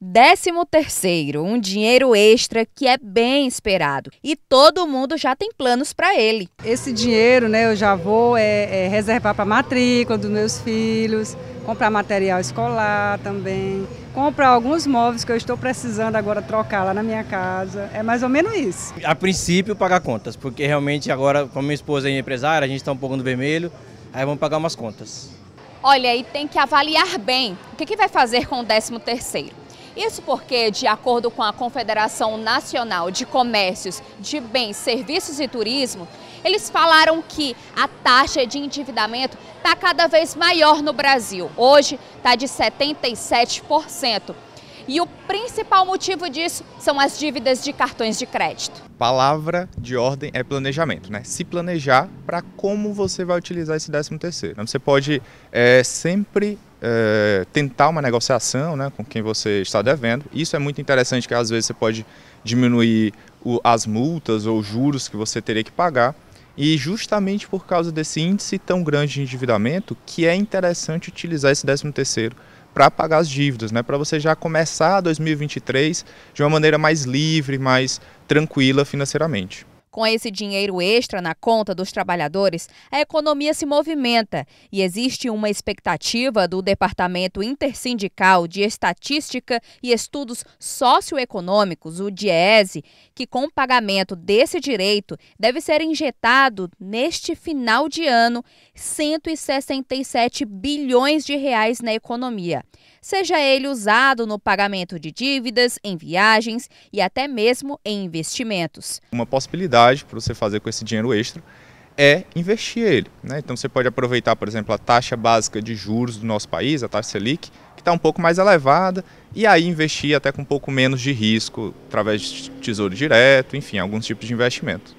Décimo terceiro, um dinheiro extra que é bem esperado e todo mundo já tem planos para ele. Esse dinheiro, né, eu já vou é, é reservar para matrícula dos meus filhos, comprar material escolar também, comprar alguns móveis que eu estou precisando agora trocar lá na minha casa. É mais ou menos isso. A princípio pagar contas, porque realmente agora, como minha esposa é empresária, a gente está um pouco no vermelho, aí vamos pagar umas contas. Olha, aí tem que avaliar bem o que, que vai fazer com o décimo terceiro isso porque, de acordo com a Confederação Nacional de Comércios de Bens, Serviços e Turismo, eles falaram que a taxa de endividamento está cada vez maior no Brasil. Hoje está de 77%. E o principal motivo disso são as dívidas de cartões de crédito. Palavra de ordem é planejamento, né? Se planejar para como você vai utilizar esse 13 terceiro. Né? Você pode é, sempre é, tentar uma negociação né, com quem você está devendo. Isso é muito interessante, que às vezes você pode diminuir o, as multas ou juros que você teria que pagar. E justamente por causa desse índice tão grande de endividamento, que é interessante utilizar esse 13 terceiro para pagar as dívidas, né? Para você já começar 2023 de uma maneira mais livre, mais tranquila financeiramente. Com esse dinheiro extra na conta dos trabalhadores, a economia se movimenta e existe uma expectativa do Departamento Intersindical de Estatística e Estudos Socioeconômicos, o DIESE, que com o pagamento desse direito deve ser injetado neste final de ano 167 bilhões de reais na economia, seja ele usado no pagamento de dívidas, em viagens e até mesmo em investimentos. Uma possibilidade oportunidade para você fazer com esse dinheiro extra é investir ele. Né? Então você pode aproveitar, por exemplo, a taxa básica de juros do nosso país, a taxa Selic, que está um pouco mais elevada, e aí investir até com um pouco menos de risco através de tesouro direto, enfim, alguns tipos de investimento.